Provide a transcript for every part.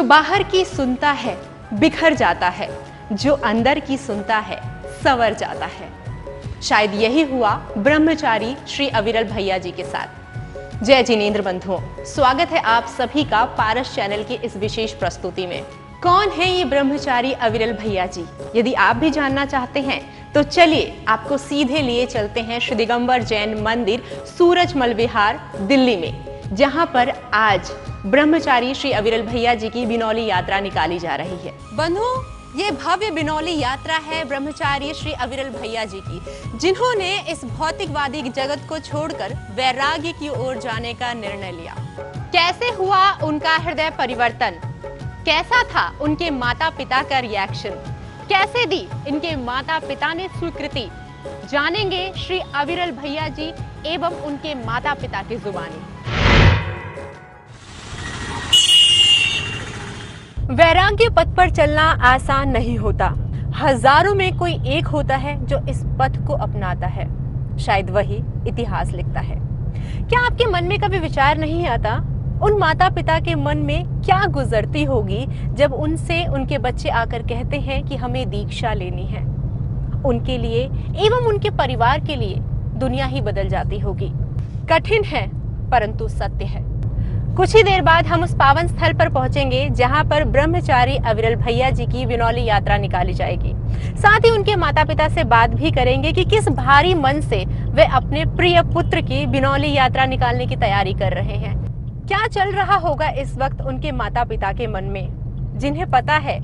जो बाहर की सुनता है बिखर जाता है जो अंदर की सुनता है सवर जाता है शायद यही हुआ ब्रह्मचारी श्री अविरल भैया जी के साथ जय जिनेन्द्र बंधुओं स्वागत है आप सभी का पारस चैनल की इस विशेष प्रस्तुति में कौन है ये ब्रह्मचारी अविरल भैया जी यदि आप भी जानना चाहते हैं तो चलिए आपको सीधे लिए चलते हैं श्री दिगंबर जैन मंदिर सूरजमल विहार दिल्ली में जहां पर आज ब्रह्मचारी श्री अविरल भैया जी की बिनौली यात्रा निकाली जा रही है बंधु ये भव्य बिनौली यात्रा है ब्रह्मचारी श्री अविरल भैया जी की जिन्होंने इस भौतिकवादी जगत को छोड़कर वैराग्य की ओर जाने का निर्णय लिया कैसे हुआ उनका हृदय परिवर्तन कैसा था उनके माता पिता का रिएक्शन कैसे दी इनके माता पिता ने स्वीकृति जानेंगे श्री अविरल भैया जी एवं उनके माता पिता की जुबानी वैराग्य पथ पर चलना आसान नहीं होता हजारों में कोई एक होता है जो इस पथ को अपनाता है शायद वही इतिहास लिखता है क्या आपके मन में कभी विचार नहीं आता उन माता पिता के मन में क्या गुजरती होगी जब उनसे उनके बच्चे आकर कहते हैं कि हमें दीक्षा लेनी है उनके लिए एवं उनके परिवार के लिए दुनिया ही बदल जाती होगी कठिन है परंतु सत्य है कुछ ही देर बाद हम उस पावन स्थल पर पहुंचेंगे जहां पर ब्रह्मचारी अविरल भैया जी की विनौली यात्रा निकाली जाएगी साथ ही उनके माता पिता से बात भी करेंगे कि किस भारी मन से वे अपने प्रिय पुत्र की विनौली यात्रा निकालने की तैयारी कर रहे हैं क्या चल रहा होगा इस वक्त उनके माता पिता के मन में जिन्हें पता है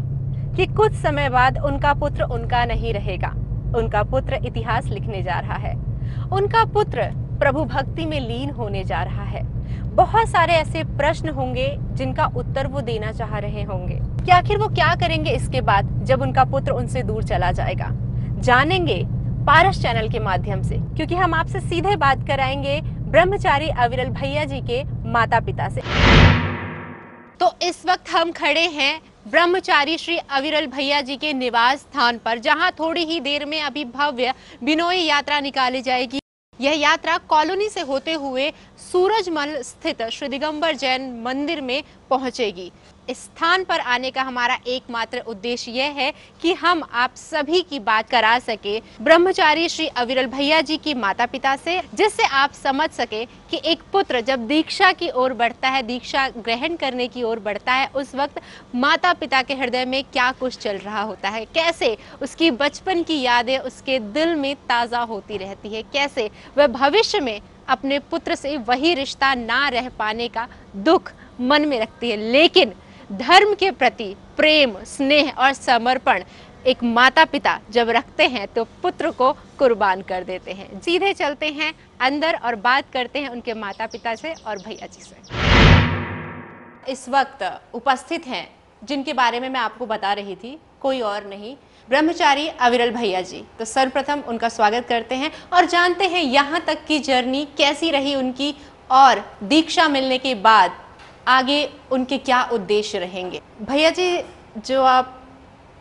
कि कुछ समय बाद उनका पुत्र उनका नहीं रहेगा उनका पुत्र इतिहास लिखने जा रहा है उनका पुत्र प्रभु भक्ति में लीन होने जा रहा है बहुत सारे ऐसे प्रश्न होंगे जिनका उत्तर वो देना चाह रहे होंगे कि आखिर वो क्या करेंगे इसके बाद जब उनका पुत्र उनसे दूर चला जाएगा जानेंगे पारस चैनल के माध्यम से क्योंकि हम आपसे सीधे बात कराएंगे ब्रह्मचारी अविरल भैया जी के माता पिता से तो इस वक्त हम खड़े हैं ब्रह्मचारी श्री अविरल भैया जी के निवास स्थान पर जहां थोड़ी ही देर में अभी भव्य बिनोई यात्रा निकाली जाएगी यह यात्रा कॉलोनी से होते हुए सूरजमल स्थित श्री दिगंबर जैन मंदिर में पहुंचेगी इस स्थान पर आने का हमारा एकमात्र उद्देश्य यह है कि हम आप सभी की बात करा सके ब्रह्मचारी श्री अविरल भैया जी की माता पिता से जिससे आप समझ सके कि एक पुत्र जब दीक्षा की ओर बढ़ता है दीक्षा ग्रहण करने की ओर बढ़ता है उस वक्त माता पिता के हृदय में क्या कुछ चल रहा होता है कैसे उसकी बचपन की यादें उसके दिल में ताज़ा होती रहती है कैसे वह भविष्य में अपने पुत्र से वही रिश्ता ना रह पाने का दुख मन में रखती है लेकिन धर्म के प्रति प्रेम स्नेह और समर्पण एक माता पिता जब रखते हैं तो पुत्र को कुर्बान कर देते हैं सीधे चलते हैं अंदर और बात करते हैं उनके माता पिता से और भैया जी से इस वक्त उपस्थित हैं जिनके बारे में मैं आपको बता रही थी कोई और नहीं ब्रह्मचारी अविरल भैया जी तो सर्वप्रथम उनका स्वागत करते हैं और जानते हैं यहाँ तक की जर्नी कैसी रही उनकी और दीक्षा मिलने के बाद आगे उनके क्या उद्देश्य रहेंगे भैया जी जो आप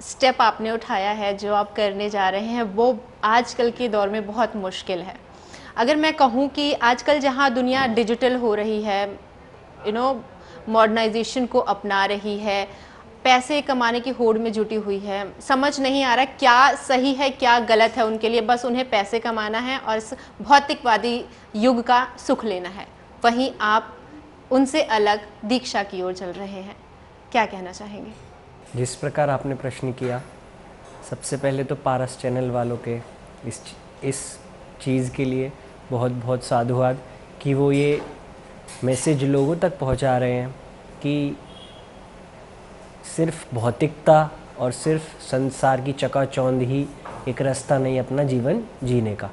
स्टेप आपने उठाया है जो आप करने जा रहे हैं वो आजकल के दौर में बहुत मुश्किल है अगर मैं कहूँ कि आजकल जहाँ दुनिया डिजिटल हो रही है यू नो मॉडर्नाइजेशन को अपना रही है पैसे कमाने की होड़ में जुटी हुई है समझ नहीं आ रहा क्या सही है क्या गलत है उनके लिए बस उन्हें पैसे कमाना है और इस भौतिकवादी युग का सुख लेना है वहीं आप उनसे अलग दीक्षा की ओर चल रहे हैं क्या कहना चाहेंगे जिस प्रकार आपने प्रश्न किया सबसे पहले तो पारस चैनल वालों के इस इस चीज़ के लिए बहुत बहुत साधुवाद कि वो ये मैसेज लोगों तक पहुंचा रहे हैं कि सिर्फ भौतिकता और सिर्फ संसार की चकाचौंध ही एक रास्ता नहीं अपना जीवन जीने का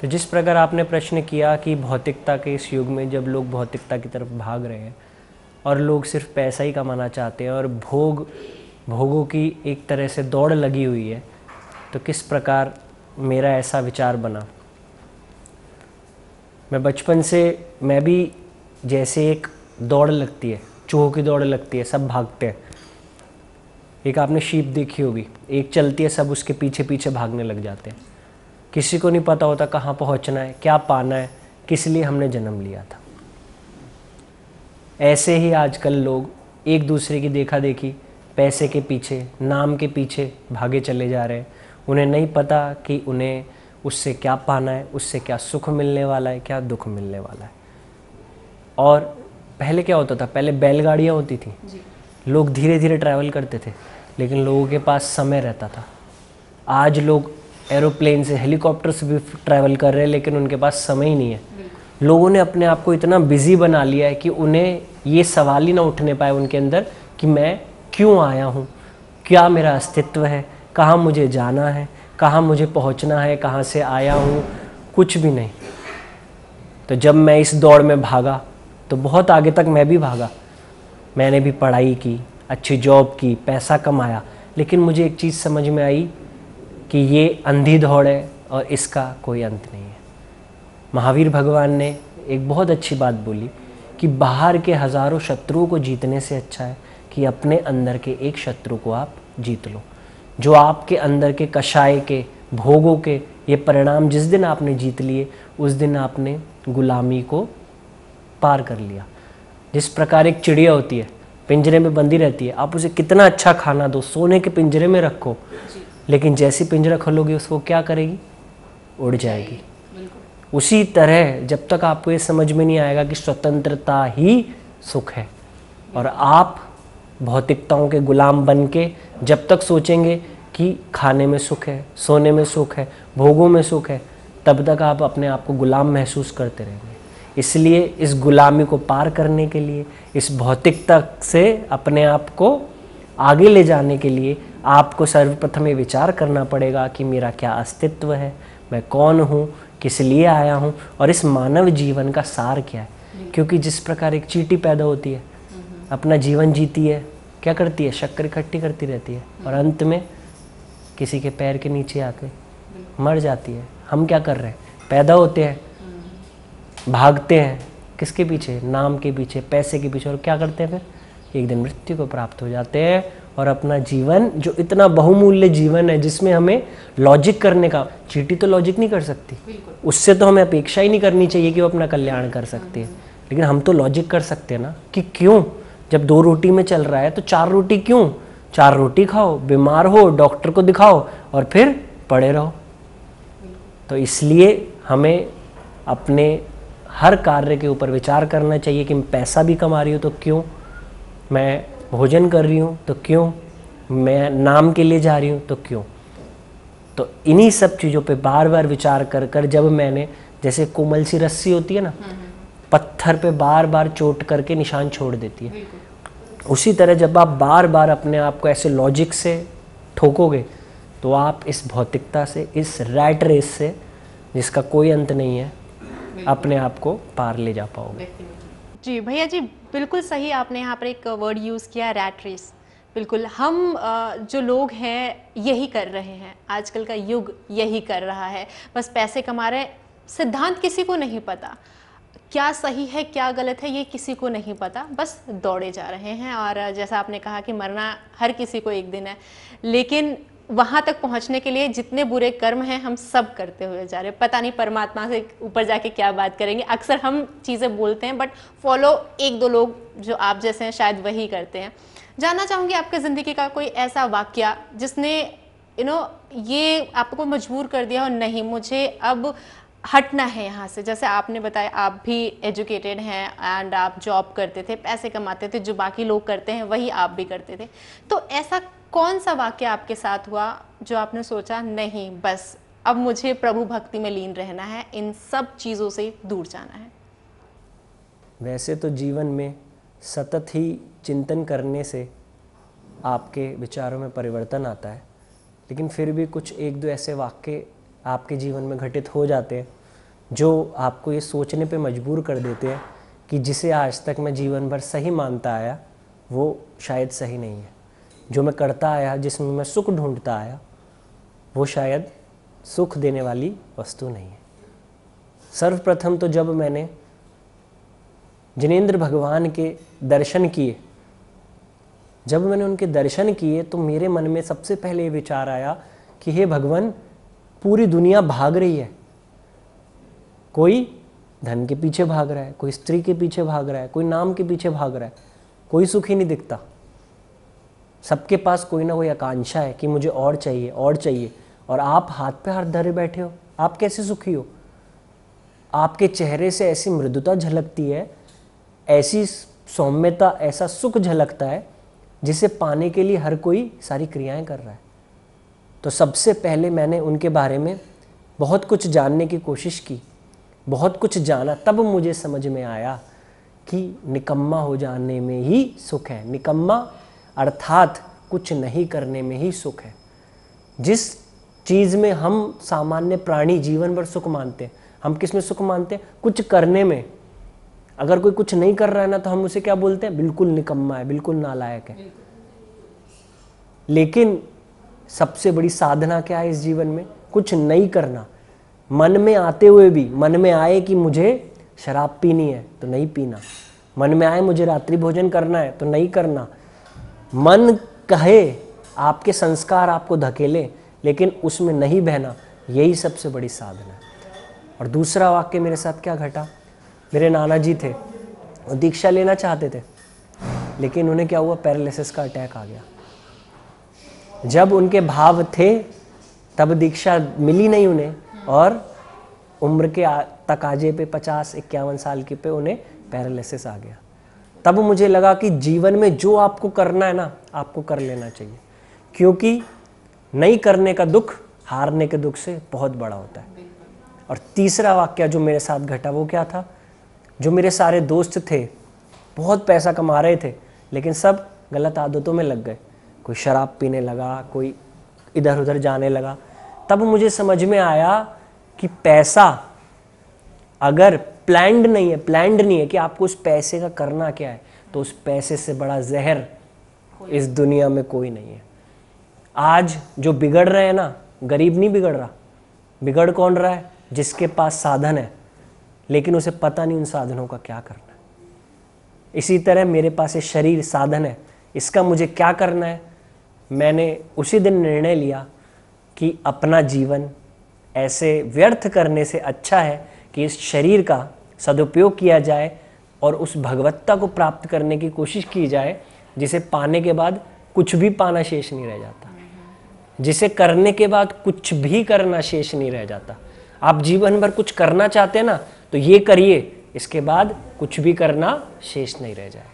तो जिस प्रकार आपने प्रश्न किया कि भौतिकता के इस युग में जब लोग भौतिकता की तरफ भाग रहे हैं और लोग सिर्फ पैसा ही कमाना चाहते हैं और भोग भोगों की एक तरह से दौड़ लगी हुई है तो किस प्रकार मेरा ऐसा विचार बना मैं बचपन से मैं भी जैसे एक दौड़ लगती है चूहों की दौड़ लगती है सब भागते हैं एक आपने शीप देखी होगी एक चलती है सब उसके पीछे पीछे भागने लग जाते हैं किसी को नहीं पता होता कहाँ पहुँचना है क्या पाना है किस लिए हमने जन्म लिया था ऐसे ही आजकल लोग एक दूसरे की देखा देखी पैसे के पीछे नाम के पीछे भागे चले जा रहे हैं उन्हें नहीं पता कि उन्हें उससे क्या पाना है उससे क्या सुख मिलने वाला है क्या दुख मिलने वाला है और पहले क्या होता था पहले बैलगाड़ियाँ होती थी लोग धीरे धीरे ट्रैवल करते थे लेकिन लोगों के पास समय रहता था आज लोग एरोप्लेन से हेलीकॉप्टर से भी ट्रैवल कर रहे हैं लेकिन उनके पास समय ही नहीं है लोगों ने अपने आप को इतना बिजी बना लिया है कि उन्हें ये सवाल ही ना उठने पाए उनके अंदर कि मैं क्यों आया हूँ क्या मेरा अस्तित्व है कहाँ मुझे जाना है कहाँ मुझे पहुँचना है कहाँ से आया हूँ कुछ भी नहीं तो जब मैं इस दौड़ में भागा तो बहुत आगे तक मैं भी भागा मैंने भी पढ़ाई की अच्छी जॉब की पैसा कमाया लेकिन मुझे एक चीज़ समझ में आई कि ये अंधी दौड़ है और इसका कोई अंत नहीं है महावीर भगवान ने एक बहुत अच्छी बात बोली कि बाहर के हज़ारों शत्रुओं को जीतने से अच्छा है कि अपने अंदर के एक शत्रु को आप जीत लो जो आपके अंदर के कषाय के भोगों के ये परिणाम जिस दिन आपने जीत लिए उस दिन आपने गुलामी को पार कर लिया जिस प्रकार एक चिड़िया होती है पिंजरे में बंदी रहती है आप उसे कितना अच्छा खाना दो सोने के पिंजरे में रखो लेकिन जैसे पिंजरा खोलोगे उसको क्या करेगी उड़ जाएगी उसी तरह जब तक आपको ये समझ में नहीं आएगा कि स्वतंत्रता ही सुख है और आप भौतिकताओं के गुलाम बन के जब तक सोचेंगे कि खाने में सुख है सोने में सुख है भोगों में सुख है तब तक आप अपने आप को गुलाम महसूस करते रहेंगे इसलिए इस गुलामी को पार करने के लिए इस भौतिकता से अपने आप को आगे ले जाने के लिए आपको सर्वप्रथम ये विचार करना पड़ेगा कि मेरा क्या अस्तित्व है मैं कौन हूँ किस लिए आया हूँ और इस मानव जीवन का सार क्या है क्योंकि जिस प्रकार एक चीटी पैदा होती है अपना जीवन जीती है क्या करती है शक्कर इकट्ठी करती रहती है और हम्म। अंत में किसी के पैर के नीचे आके मर जाती है हम क्या कर रहे हैं पैदा होते हैं हम्म। भागते हैं किसके पीछे नाम के पीछे पैसे के पीछे और क्या करते हैं फिर एक दिन मृत्यु को प्राप्त हो जाते हैं और अपना जीवन जो इतना बहुमूल्य जीवन है जिसमें हमें लॉजिक करने का चीटी तो लॉजिक नहीं कर सकती उससे तो हमें अपेक्षा ही नहीं करनी चाहिए कि वो अपना कल्याण कर सकती है लेकिन हम तो लॉजिक कर सकते हैं ना कि क्यों जब दो रोटी में चल रहा है तो चार रोटी क्यों चार रोटी खाओ बीमार हो डॉक्टर को दिखाओ और फिर पड़े रहो तो इसलिए हमें अपने हर कार्य के ऊपर विचार करना चाहिए कि मैं पैसा भी कमा रही हूँ तो क्यों मैं भोजन कर रही हूँ तो क्यों मैं नाम के लिए जा रही हूँ तो क्यों तो इन्हीं सब चीज़ों पे बार बार विचार कर कर जब मैंने जैसे कोमल सी रस्सी होती है ना हम्म, हम्म। पत्थर पे बार बार चोट करके निशान छोड़ देती है उसी तरह जब आप बार बार अपने आप को ऐसे लॉजिक से ठोकोगे तो आप इस भौतिकता से इस रैट रेस से जिसका कोई अंत नहीं है अपने आप को पार ले जा पाओगे जी भैया जी बिल्कुल सही आपने यहाँ पर एक वर्ड यूज़ किया रैट रेस बिल्कुल हम जो लोग हैं यही कर रहे हैं आजकल का युग यही कर रहा है बस पैसे कमा रहे सिद्धांत किसी को नहीं पता क्या सही है क्या गलत है ये किसी को नहीं पता बस दौड़े जा रहे हैं और जैसा आपने कहा कि मरना हर किसी को एक दिन है लेकिन वहाँ तक पहुँचने के लिए जितने बुरे कर्म हैं हम सब करते हुए जा रहे हैं पता नहीं परमात्मा से ऊपर जाके क्या बात करेंगे अक्सर हम चीज़ें बोलते हैं बट फॉलो एक दो लोग जो आप जैसे हैं शायद वही करते हैं जानना चाहूंगी आपके ज़िंदगी का कोई ऐसा वाक्य जिसने यू नो ये आपको मजबूर कर दिया और नहीं मुझे अब हटना है यहाँ से जैसे आपने बताया आप भी एजुकेटेड हैं एंड आप जॉब करते थे पैसे कमाते थे जो बाकी लोग करते हैं वही आप भी करते थे तो ऐसा कौन सा वाक्य आपके साथ हुआ जो आपने सोचा नहीं बस अब मुझे प्रभु भक्ति में लीन रहना है इन सब चीज़ों से दूर जाना है वैसे तो जीवन में सतत ही चिंतन करने से आपके विचारों में परिवर्तन आता है लेकिन फिर भी कुछ एक दो ऐसे वाक्य आपके जीवन में घटित हो जाते हैं जो आपको ये सोचने पे मजबूर कर देते हैं कि जिसे आज तक मैं जीवन भर सही मानता आया वो शायद सही नहीं है जो मैं करता आया जिसमें मैं सुख ढूंढता आया वो शायद सुख देने वाली वस्तु नहीं है सर्वप्रथम तो जब मैंने जिनेन्द्र भगवान के दर्शन किए जब मैंने उनके दर्शन किए तो मेरे मन में सबसे पहले ये विचार आया कि हे भगवान पूरी दुनिया भाग रही है कोई धन के पीछे भाग रहा है कोई स्त्री के पीछे भाग रहा है कोई नाम के पीछे भाग रहा है कोई सुखी नहीं दिखता सबके पास कोई ना कोई आकांक्षा है कि मुझे और चाहिए और चाहिए और आप हाथ पे हाथ धरे बैठे हो आप कैसे सुखी हो आपके चेहरे से ऐसी मृदुता झलकती है ऐसी सौम्यता ऐसा सुख झलकता है जिसे पाने के लिए हर कोई सारी क्रियाएं कर रहा है तो सबसे पहले मैंने उनके बारे में बहुत कुछ जानने की कोशिश की बहुत कुछ जाना तब मुझे समझ में आया कि निकम्मा हो जाने में ही सुख है निकम्मा अर्थात कुछ नहीं करने में ही सुख है जिस चीज़ में हम सामान्य प्राणी जीवन भर सुख मानते हैं हम किस में सुख मानते हैं कुछ करने में अगर कोई कुछ नहीं कर रहा है ना तो हम उसे क्या बोलते हैं बिल्कुल निकम्मा है बिल्कुल नालायक है लेकिन सबसे बड़ी साधना क्या है इस जीवन में कुछ नहीं करना मन में आते हुए भी मन में आए कि मुझे शराब पीनी है तो नहीं पीना मन में आए मुझे रात्रि भोजन करना है तो नहीं करना मन कहे आपके संस्कार आपको धकेले लेकिन उसमें नहीं बहना यही सबसे बड़ी साधना है और दूसरा वाक्य मेरे साथ क्या घटा मेरे नाना जी थे वो दीक्षा लेना चाहते थे लेकिन उन्हें क्या हुआ पैरालिसिस का अटैक आ गया जब उनके भाव थे तब दीक्षा मिली नहीं उन्हें और उम्र के तकाजे पे पचास इक्यावन साल के पे उन्हें पैरालिसिस आ गया तब मुझे लगा कि जीवन में जो आपको करना है ना आपको कर लेना चाहिए क्योंकि नहीं करने का दुख हारने के दुख से बहुत बड़ा होता है और तीसरा वाक्य जो मेरे साथ घटा वो क्या था जो मेरे सारे दोस्त थे बहुत पैसा कमा रहे थे लेकिन सब गलत आदतों में लग गए कोई शराब पीने लगा कोई इधर उधर जाने लगा तब मुझे समझ में आया कि पैसा अगर प्लैंड नहीं है प्लैंड नहीं है कि आपको उस पैसे का करना क्या है तो उस पैसे से बड़ा जहर इस दुनिया में कोई नहीं है आज जो बिगड़ रहे हैं ना गरीब नहीं बिगड़ रहा बिगड़ कौन रहा है जिसके पास साधन है लेकिन उसे पता नहीं उन साधनों का क्या करना है इसी तरह मेरे पास ये शरीर साधन है इसका मुझे क्या करना है मैंने उसी दिन निर्णय लिया कि अपना जीवन ऐसे व्यर्थ करने से अच्छा है कि इस शरीर का सदुपयोग किया जाए और उस भगवत्ता को प्राप्त करने की कोशिश की जाए जिसे पाने के बाद कुछ भी पाना शेष नहीं रह जाता जिसे करने के बाद कुछ भी करना शेष नहीं रह जाता आप जीवन भर कुछ करना चाहते हैं ना तो ये करिए इसके बाद कुछ भी करना शेष नहीं रह जाए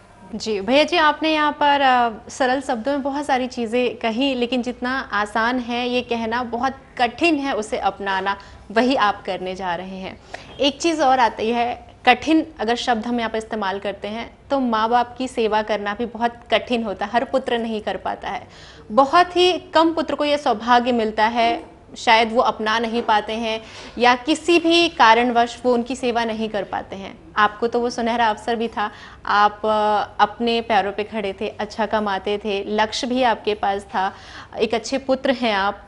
जी भैया जी आपने यहाँ पर सरल शब्दों में बहुत सारी चीज़ें कही लेकिन जितना आसान है ये कहना बहुत कठिन है उसे अपनाना वही आप करने जा रहे हैं एक चीज़ और आती है कठिन अगर शब्द हम यहाँ पर इस्तेमाल करते हैं तो माँ बाप की सेवा करना भी बहुत कठिन होता है हर पुत्र नहीं कर पाता है बहुत ही कम पुत्र को यह सौभाग्य मिलता है शायद वो अपना नहीं पाते हैं या किसी भी कारणवश वो उनकी सेवा नहीं कर पाते हैं आपको तो वो सुनहरा अवसर भी था आप अपने पैरों पे खड़े थे अच्छा कमाते थे लक्ष्य भी आपके पास था एक अच्छे पुत्र हैं आप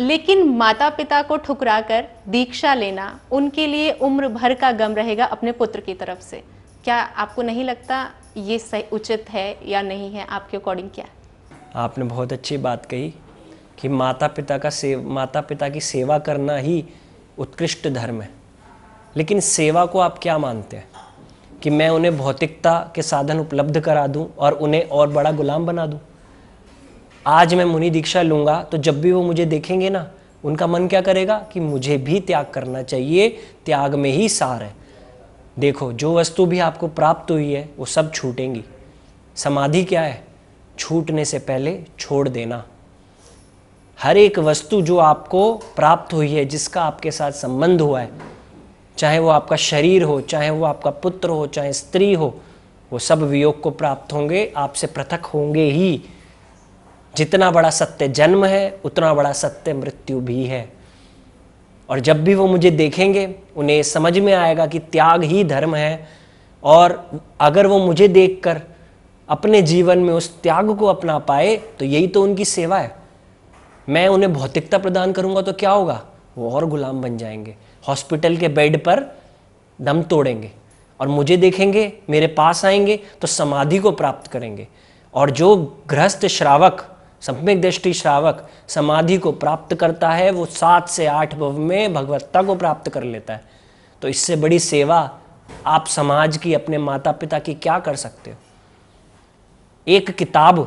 लेकिन माता पिता को ठुकरा कर दीक्षा लेना उनके लिए उम्र भर का गम रहेगा अपने पुत्र की तरफ से क्या आपको नहीं लगता ये सही उचित है या नहीं है आपके अकॉर्डिंग क्या आपने बहुत अच्छी बात कही कि माता पिता का सेव माता पिता की सेवा करना ही उत्कृष्ट धर्म है लेकिन सेवा को आप क्या मानते हैं कि मैं उन्हें भौतिकता के साधन उपलब्ध करा दूं और उन्हें और बड़ा गुलाम बना दूं आज मैं मुनि दीक्षा लूंगा तो जब भी वो मुझे देखेंगे ना उनका मन क्या करेगा कि मुझे भी त्याग करना चाहिए त्याग में ही सार है देखो जो वस्तु भी आपको प्राप्त हुई है वो सब छूटेंगी समाधि क्या है छूटने से पहले छोड़ देना हर एक वस्तु जो आपको प्राप्त हुई है जिसका आपके साथ संबंध हुआ है चाहे वो आपका शरीर हो चाहे वो आपका पुत्र हो चाहे स्त्री हो वो सब वियोग को प्राप्त होंगे आपसे पृथक होंगे ही जितना बड़ा सत्य जन्म है उतना बड़ा सत्य मृत्यु भी है और जब भी वो मुझे देखेंगे उन्हें समझ में आएगा कि त्याग ही धर्म है और अगर वो मुझे देखकर अपने जीवन में उस त्याग को अपना पाए तो यही तो उनकी सेवा है मैं उन्हें भौतिकता प्रदान करूंगा तो क्या होगा वो और गुलाम बन जाएंगे हॉस्पिटल के बेड पर दम तोड़ेंगे और मुझे देखेंगे मेरे पास आएंगे तो समाधि को प्राप्त करेंगे और जो गृहस्थ श्रावक सम्यक दृष्टि श्रावक समाधि को प्राप्त करता है वो सात से आठ भव में भगवत्ता को प्राप्त कर लेता है तो इससे बड़ी सेवा आप समाज की अपने माता पिता की क्या कर सकते हो एक किताब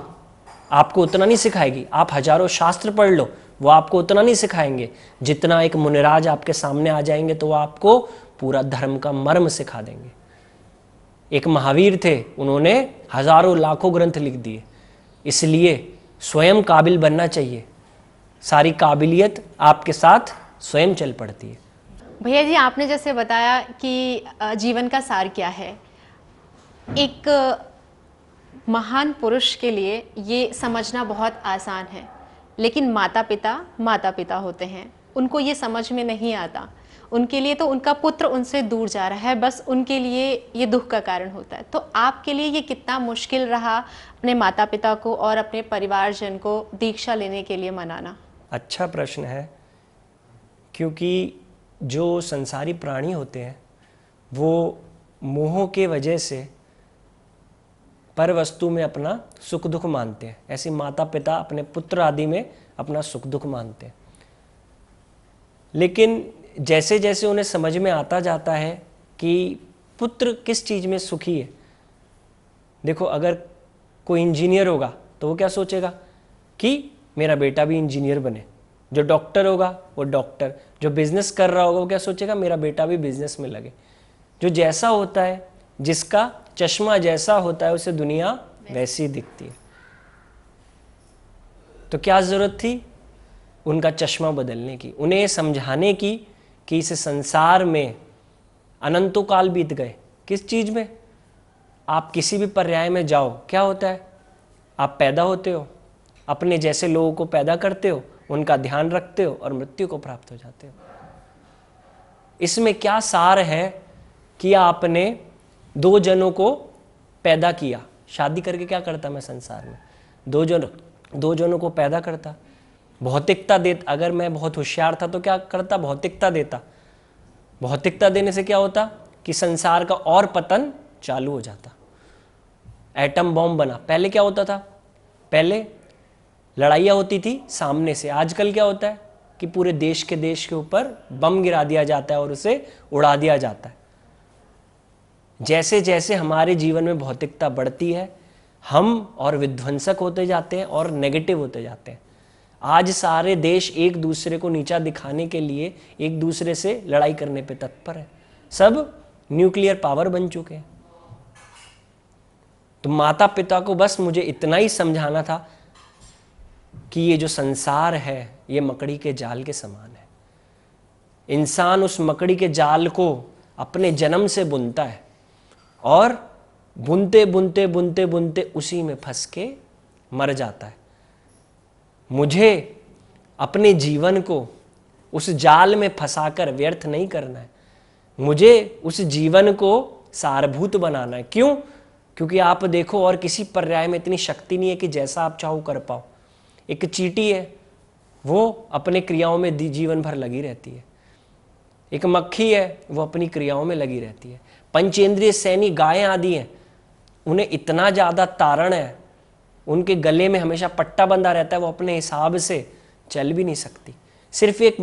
आपको उतना नहीं सिखाएगी आप हजारों शास्त्र पढ़ लो वो आपको उतना नहीं सिखाएंगे जितना एक मुनिराज आपके सामने आ जाएंगे तो वो आपको पूरा धर्म का मर्म सिखा देंगे एक महावीर थे उन्होंने हजारों लाखों ग्रंथ लिख दिए इसलिए स्वयं काबिल बनना चाहिए सारी काबिलियत आपके साथ स्वयं चल पड़ती है भैया जी आपने जैसे बताया कि जीवन का सार क्या है एक महान पुरुष के लिए ये समझना बहुत आसान है लेकिन माता पिता माता पिता होते हैं उनको ये समझ में नहीं आता उनके लिए तो उनका पुत्र उनसे दूर जा रहा है बस उनके लिए ये दुख का कारण होता है तो आपके लिए ये कितना मुश्किल रहा अपने माता पिता को और अपने परिवारजन को दीक्षा लेने के लिए मनाना अच्छा प्रश्न है क्योंकि जो संसारी प्राणी होते हैं वो मोह के वजह से पर वस्तु में अपना सुख दुख मानते हैं ऐसे माता पिता अपने पुत्र आदि में अपना सुख दुख मानते हैं लेकिन जैसे जैसे उन्हें समझ में आता जाता है कि पुत्र किस चीज़ में सुखी है देखो अगर कोई इंजीनियर होगा तो वो क्या सोचेगा कि मेरा बेटा भी इंजीनियर बने जो डॉक्टर होगा वो डॉक्टर जो बिजनेस कर रहा होगा वो क्या सोचेगा मेरा बेटा भी बिजनेस में लगे जो जैसा होता है जिसका चश्मा जैसा होता है उसे दुनिया वैसी दिखती है तो क्या ज़रूरत थी उनका चश्मा बदलने की उन्हें समझाने की कि इस संसार में अनंतों काल बीत गए किस चीज़ में आप किसी भी पर्याय में जाओ क्या होता है आप पैदा होते हो अपने जैसे लोगों को पैदा करते हो उनका ध्यान रखते हो और मृत्यु को प्राप्त हो जाते हो इसमें क्या सार है कि आपने दो जनों को पैदा किया शादी करके क्या करता मैं संसार में दो जन दो जनों को पैदा करता भौतिकता दे अगर मैं बहुत होशियार था तो क्या करता भौतिकता देता भौतिकता देने से क्या होता कि संसार का और पतन चालू हो जाता एटम बॉम्ब बना पहले क्या होता था पहले लड़ाइयाँ होती थी सामने से आजकल क्या होता है कि पूरे देश के देश के ऊपर बम गिरा दिया जाता है और उसे उड़ा दिया जाता है जैसे जैसे हमारे जीवन में भौतिकता बढ़ती है हम और विध्वंसक होते जाते हैं और नेगेटिव होते जाते हैं आज सारे देश एक दूसरे को नीचा दिखाने के लिए एक दूसरे से लड़ाई करने पे तत्पर है सब न्यूक्लियर पावर बन चुके हैं तो माता पिता को बस मुझे इतना ही समझाना था कि ये जो संसार है ये मकड़ी के जाल के समान है इंसान उस मकड़ी के जाल को अपने जन्म से बुनता है और बुनते बुनते बुनते बुनते उसी में फंस के मर जाता है मुझे अपने जीवन को उस जाल में फंसाकर व्यर्थ नहीं करना है मुझे उस जीवन को सारभूत बनाना है क्यों क्योंकि आप देखो और किसी पर्याय में इतनी शक्ति नहीं है कि जैसा आप चाहो कर पाओ एक चीटी है वो अपने क्रियाओं में जीवन भर लगी रहती है एक मक्खी है वो अपनी क्रियाओं में लगी रहती है पंचेंद्रिय सैनी गायें आदि हैं उन्हें इतना ज़्यादा तारण है उनके गले में हमेशा पट्टा बंधा रहता है वो अपने हिसाब से चल भी नहीं सकती सिर्फ एक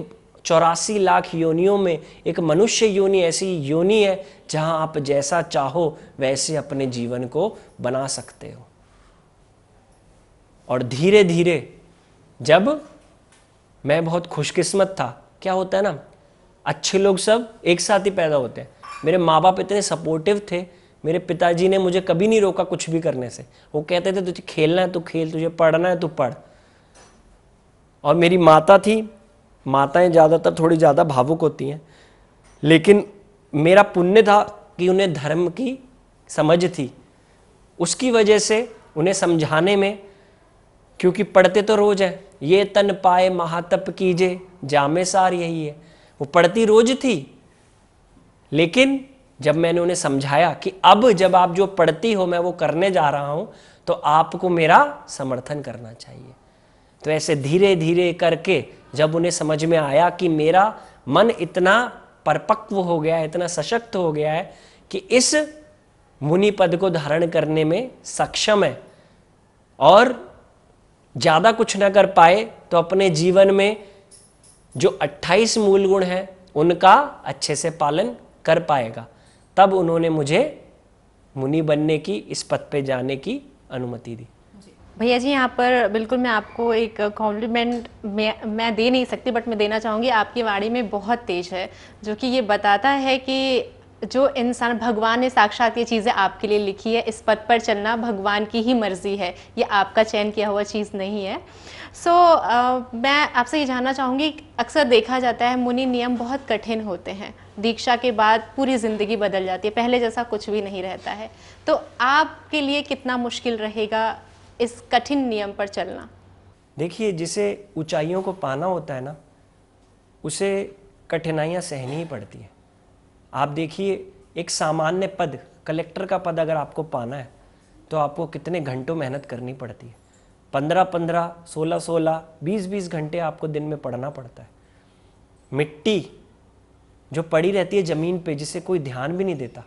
चौरासी लाख योनियों में एक मनुष्य योनि ऐसी योनि है जहां आप जैसा चाहो वैसे अपने जीवन को बना सकते हो और धीरे धीरे जब मैं बहुत खुशकिस्मत था क्या होता है ना अच्छे लोग सब एक साथ ही पैदा होते हैं मेरे माँ बाप इतने सपोर्टिव थे मेरे पिताजी ने मुझे कभी नहीं रोका कुछ भी करने से वो कहते थे तुझे खेलना है तो खेल तुझे पढ़ना है तो पढ़ और मेरी माता थी माताएं ज़्यादातर थोड़ी ज़्यादा भावुक होती हैं लेकिन मेरा पुण्य था कि उन्हें धर्म की समझ थी उसकी वजह से उन्हें समझाने में क्योंकि पढ़ते तो रोज़ है ये तन पाए महातप कीजे जामे सार यही है वो पढ़ती रोज थी लेकिन जब मैंने उन्हें समझाया कि अब जब आप जो पढ़ती हो मैं वो करने जा रहा हूँ तो आपको मेरा समर्थन करना चाहिए तो ऐसे धीरे धीरे करके जब उन्हें समझ में आया कि मेरा मन इतना परपक्व हो गया है इतना सशक्त हो गया है कि इस मुनि पद को धारण करने में सक्षम है और ज़्यादा कुछ ना कर पाए तो अपने जीवन में जो 28 मूल गुण हैं उनका अच्छे से पालन कर पाएगा तब उन्होंने मुझे मुनि बनने की इस पद पे जाने की अनुमति दी भैया जी यहाँ पर बिल्कुल मैं आपको एक कॉम्प्लीमेंट मैं मैं दे नहीं सकती बट मैं देना चाहूँगी आपकी वाणी में बहुत तेज है जो कि ये बताता है कि जो इंसान भगवान ने साक्षात ये चीज़ें आपके लिए लिखी है इस पद पर चलना भगवान की ही मर्ज़ी है ये आपका चयन किया हुआ चीज़ नहीं है सो so, uh, मैं आपसे ये जानना चाहूँगी अक्सर देखा जाता है मुनि नियम बहुत कठिन होते हैं दीक्षा के बाद पूरी ज़िंदगी बदल जाती है पहले जैसा कुछ भी नहीं रहता है तो आपके लिए कितना मुश्किल रहेगा इस कठिन नियम पर चलना देखिए जिसे ऊंचाइयों को पाना होता है ना उसे कठिनाइयाँ सहनी ही पड़ती हैं आप देखिए एक सामान्य पद कलेक्टर का पद अगर आपको पाना है तो आपको कितने घंटों मेहनत करनी पड़ती है पंद्रह पंद्रह सोलह सोलह बीस बीस घंटे आपको दिन में पढ़ना पड़ता है मिट्टी जो पड़ी रहती है जमीन पे जिसे कोई ध्यान भी नहीं देता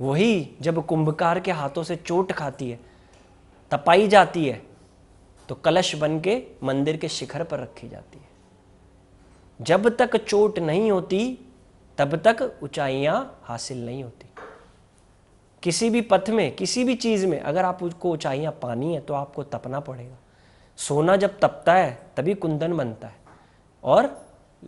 वही जब कुंभकार के हाथों से चोट खाती है तपाई जाती है तो कलश बन के मंदिर के शिखर पर रखी जाती है जब तक चोट नहीं होती तब तक ऊंचाइयां हासिल नहीं होती किसी भी पथ में किसी भी चीज़ में अगर आपको ऊंचाइयां पानी है तो आपको तपना पड़ेगा सोना जब तपता है तभी कुंदन बनता है और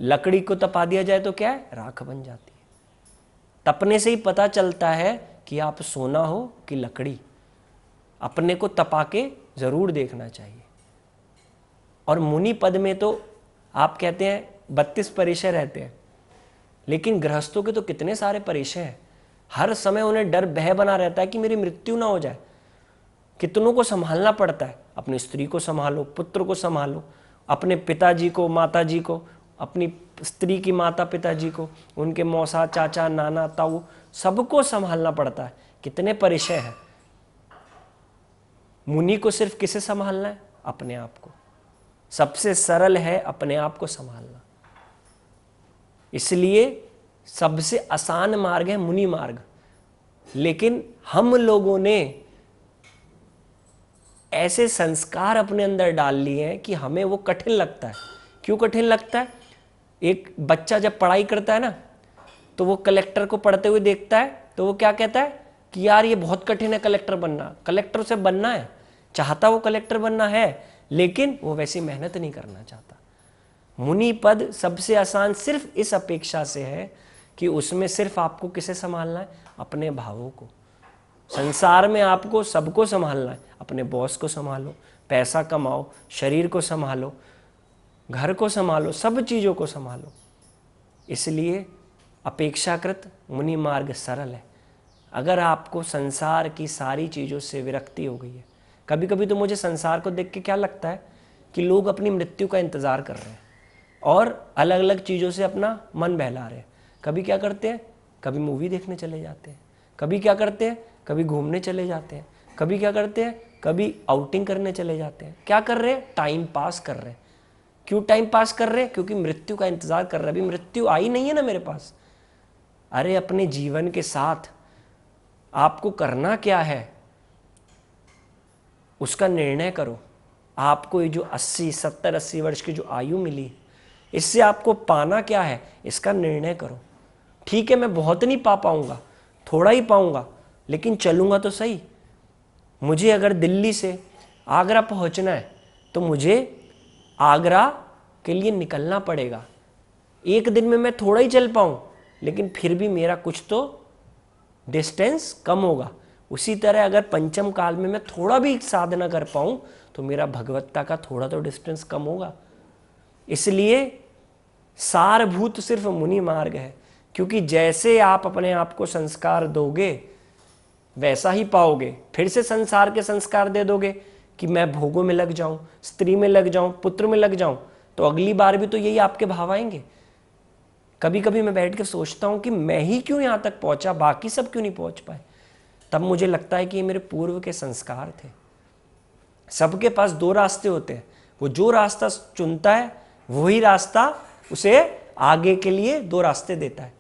लकड़ी को तपा दिया जाए तो क्या है राख बन जाती है तपने से ही पता चलता है कि आप सोना हो कि लकड़ी अपने को तपा के ज़रूर देखना चाहिए और मुनि पद में तो आप कहते हैं बत्तीस परिचय रहते हैं लेकिन गृहस्थों के तो कितने सारे परिचय हैं हर समय उन्हें डर भय बना रहता है कि मेरी मृत्यु ना हो जाए कितनों को संभालना पड़ता है अपनी स्त्री को संभालो पुत्र को संभालो अपने पिताजी को माताजी को अपनी स्त्री की माता पिताजी को उनके मौसा चाचा नाना ताऊ सबको संभालना पड़ता है कितने परिचय हैं मुनि को सिर्फ किसे संभालना है अपने आप को सबसे सरल है अपने आप को संभालना इसलिए सबसे आसान मार्ग है मुनि मार्ग लेकिन हम लोगों ने ऐसे संस्कार अपने अंदर डाल लिए हैं कि हमें वो कठिन लगता है क्यों कठिन लगता है एक बच्चा जब पढ़ाई करता है ना तो वो कलेक्टर को पढ़ते हुए देखता है तो वो क्या कहता है कि यार ये बहुत कठिन है कलेक्टर बनना कलेक्टर से बनना है चाहता वो कलेक्टर बनना है लेकिन वो वैसी मेहनत नहीं करना चाहता मुनि पद सबसे आसान सिर्फ इस अपेक्षा से है कि उसमें सिर्फ आपको किसे संभालना है अपने भावों को संसार में आपको सबको संभालना है अपने बॉस को संभालो पैसा कमाओ शरीर को संभालो घर को संभालो सब चीज़ों को संभालो इसलिए अपेक्षाकृत मुनि मार्ग सरल है अगर आपको संसार की सारी चीज़ों से विरक्ति हो गई है कभी कभी तो मुझे संसार को देख के क्या लगता है कि लोग अपनी मृत्यु का इंतज़ार कर रहे हैं और अलग अलग चीज़ों से अपना मन बहला रहे हैं कभी क्या करते हैं कभी मूवी देखने चले जाते हैं कभी क्या करते हैं कभी घूमने चले जाते हैं कभी क्या करते हैं कभी आउटिंग करने चले जाते हैं क्या कर रहे हैं टाइम पास कर रहे हैं क्यों टाइम पास कर रहे हैं क्योंकि मृत्यु का इंतजार कर रहे हैं अभी मृत्यु आई नहीं है ना मेरे पास अरे अपने जीवन के साथ आपको करना क्या है उसका निर्णय करो आपको ये जो 80 70 80 वर्ष की जो आयु मिली इससे आपको पाना क्या है इसका निर्णय करो ठीक है मैं बहुत नहीं पा पाऊंगा थोड़ा ही पाऊंगा लेकिन चलूंगा तो सही मुझे अगर दिल्ली से आगरा पहुंचना है तो मुझे आगरा के लिए निकलना पड़ेगा एक दिन में मैं थोड़ा ही चल पाऊँ लेकिन फिर भी मेरा कुछ तो डिस्टेंस कम होगा उसी तरह अगर पंचम काल में मैं थोड़ा भी साधना कर पाऊँ तो मेरा भगवत्ता का थोड़ा तो डिस्टेंस कम होगा इसलिए सारभूत सिर्फ मुनि मार्ग है क्योंकि जैसे आप अपने आप को संस्कार दोगे वैसा ही पाओगे फिर से संसार के संस्कार दे दोगे कि मैं भोगों में लग जाऊं स्त्री में लग जाऊं पुत्र में लग जाऊं तो अगली बार भी तो यही आपके भाव आएंगे कभी कभी मैं बैठ के सोचता हूं कि मैं ही क्यों यहां तक पहुंचा बाकी सब क्यों नहीं पहुंच पाए तब मुझे लगता है कि ये मेरे पूर्व के संस्कार थे सबके पास दो रास्ते होते हैं वो जो रास्ता चुनता है वही रास्ता उसे आगे के लिए दो रास्ते देता है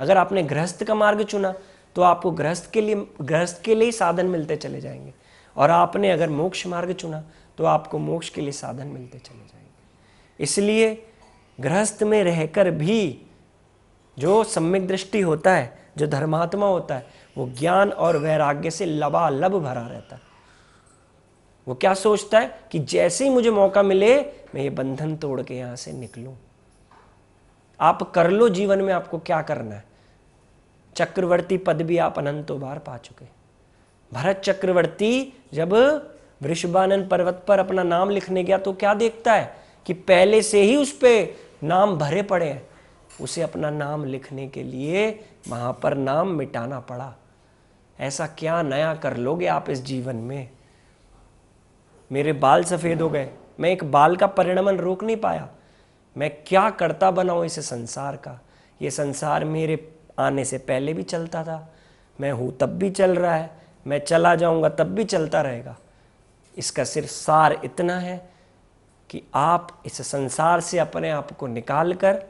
अगर आपने गृहस्थ का मार्ग चुना तो आपको गृहस्थ के लिए गृहस्थ के लिए ही साधन मिलते चले जाएंगे और आपने अगर मोक्ष मार्ग चुना तो आपको मोक्ष के लिए साधन मिलते चले जाएंगे इसलिए गृहस्थ में रहकर भी जो सम्यक दृष्टि होता है जो धर्मात्मा होता है वो ज्ञान और वैराग्य से लबालब भरा रहता है वो क्या सोचता है कि जैसे ही मुझे मौका मिले मैं ये बंधन तोड़ के यहां से निकलू आप कर लो जीवन में आपको क्या करना है चक्रवर्ती पद भी आप अनंतों बार पा चुके हैं भरत चक्रवर्ती जब वृषभानंद पर्वत पर अपना नाम लिखने गया तो क्या देखता है कि पहले से ही उस पर नाम भरे पड़े हैं उसे अपना नाम लिखने के लिए वहां पर नाम मिटाना पड़ा ऐसा क्या नया कर लोगे आप इस जीवन में मेरे बाल सफ़ेद हो गए मैं एक बाल का परिणमन रोक नहीं पाया मैं क्या करता बनाऊ इस संसार का ये संसार मेरे आने से पहले भी चलता था मैं हूं तब भी चल रहा है मैं चला जाऊंगा तब भी चलता रहेगा इसका सिर्फ सार इतना है कि आप इस संसार से अपने आप को निकाल कर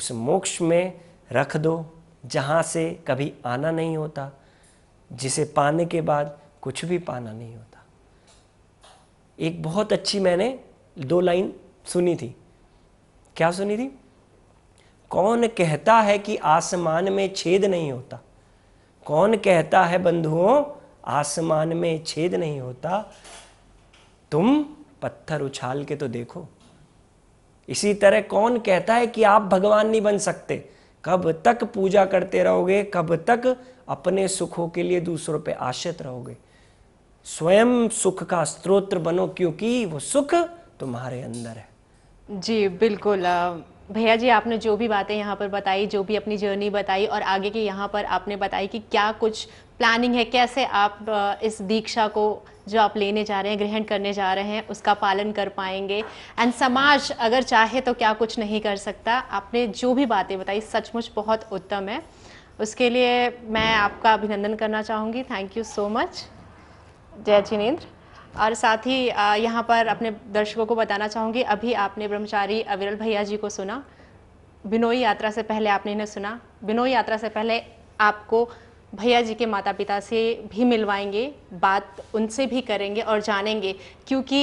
उस मोक्ष में रख दो जहाँ से कभी आना नहीं होता जिसे पाने के बाद कुछ भी पाना नहीं होता एक बहुत अच्छी मैंने दो लाइन सुनी थी क्या सुनी थी कौन कहता है कि आसमान में छेद नहीं होता कौन कहता है बंधुओं आसमान में छेद नहीं होता तुम पत्थर उछाल के तो देखो इसी तरह कौन कहता है कि आप भगवान नहीं बन सकते कब तक पूजा करते रहोगे कब तक अपने सुखों के लिए दूसरों पे आश्रित रहोगे स्वयं सुख का स्त्रोत्र बनो क्योंकि वो सुख तुम्हारे अंदर है जी बिल्कुल भैया जी आपने जो भी बातें यहाँ पर बताई जो भी अपनी जर्नी बताई और आगे की यहाँ पर आपने बताई कि क्या कुछ प्लानिंग है कैसे आप इस दीक्षा को जो आप लेने जा रहे हैं ग्रहण करने जा रहे हैं उसका पालन कर पाएंगे एंड समाज अगर चाहे तो क्या कुछ नहीं कर सकता आपने जो भी बातें बताई सचमुच बहुत उत्तम है उसके लिए मैं आपका अभिनंदन करना चाहूँगी थैंक यू सो मच जय जिनेन्द्र और साथ ही यहाँ पर अपने दर्शकों को बताना चाहूँगी अभी आपने ब्रह्मचारी अविरल भैया जी को सुना बिनोई यात्रा से पहले आपने इन्हें सुना बिनोई यात्रा से पहले आपको भैया जी के माता पिता से भी मिलवाएंगे बात उनसे भी करेंगे और जानेंगे क्योंकि